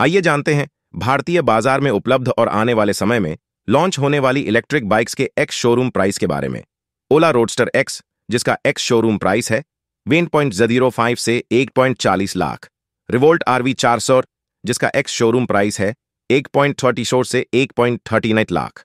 आइए जानते हैं भारतीय बाजार में उपलब्ध और आने वाले समय में लॉन्च होने वाली इलेक्ट्रिक बाइक्स के एक्स शोरूम प्राइस के बारे में ओला रोडस्टर एक्स जिसका एक्स शोरूम प्राइस है वेन पॉइंट जीरो फाइव से एक पॉइंट चालीस लाख रिवोल्ट आरवी चार सौ जिसका एक्स शोरूम प्राइस है एक पॉइंट थर्टी शोर से एक point thirty nine lakh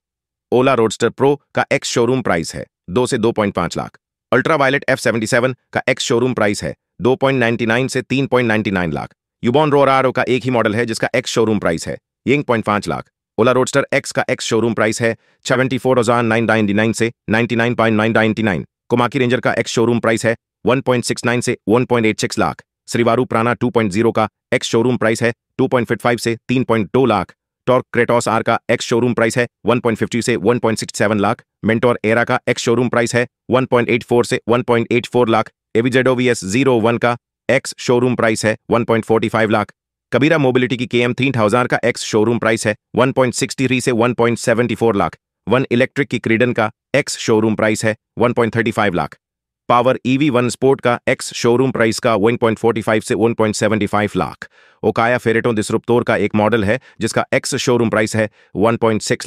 Ola Roadster Pro का एक्स शोरूम प्राइस है दो से दो पॉइंट पांच lakh Ultraviolette F seventy seven का एक्स शोरूम प्राइस है दो पॉइंट नाइन्टी नाइन से तीन point ninety nine lakh Oben R का एक ही मॉडल है जिसका एक्स शोरूम प्राइस है यंग पॉइंट पांच लाख ओला रोडस्टर एक्स का एक्स शोरूम प्राइस है seventy four thousand nine ninety nine से ninety nine point nine ninety nine Komaki ranger का एक्स शोरूम प्राइस है वन पॉइंट सिक्स नाइन से one point eight six lakh Srivaru Prana two point zero का ex showroom price है two point fifty five से तीन point दो lakh Tork Kratos R का ex showroom price है वन पॉइंट फिफ्टी से one point six seven lakh Mentor Era का एक्स शोरूम प्राइस है वन पॉइंट एट फोर से वन 1.84 लाख एविजेडो वी एस जीरो वन का एक्स शोरूम प्राइस है 1.45 लाख कबीरा मोबिलिटी की के एम का एक्स शोरूम प्राइस है 1.63 से 1.74 लाख वन इलेक्ट्रिक की क्रीडन का एक्स शोरूम प्राइस है 1.35 lakh power EV one sport का एक्स शोरूम प्राइस का 1.45 से 1.75 लाख ओकाया फेरेटो दिसरुप्तोर का एक मॉडल है जिसका एक्स शोरूम प्राइस है one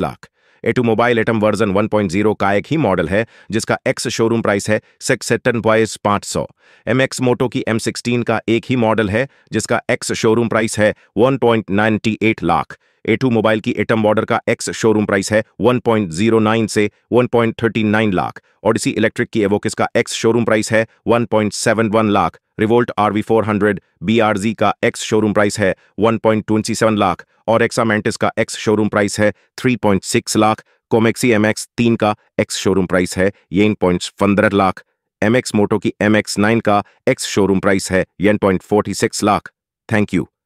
lakh A two mobile atom version 1.0 का एक ही मॉडल है जिसका एक्स शोरूम प्राइस है सिक्स सेटन पॉइस पाँच सौ एम एक्स मोटो की एम सिक्सटीन का एक ही मॉडल है जिसका एक्स शोरूम प्राइस है 1.98 लाख ए मोबाइल की एटम बॉर्डर का एक्स शोरूम प्राइस है 1.09 से 1.39 लाख इसी इलेक्ट्रिक की एवोकिस का एक्स शोरूम प्राइस है 1.71 lakh Revolt R V four hundred B का एक्स शोरूम प्राइस है 1.27 लाख और एक्सामेंटिस का एक्स शोरूम प्राइस है 3.6 लाख कोमेक्सी एम एक्स तीन का एक्स शोरूम प्राइस है येन पॉइंट पंद्रह लाख एम एक्स मोटो की एम एक्स नाइन का एक्स शोरूम प्राइस है one point forty six lakh thank you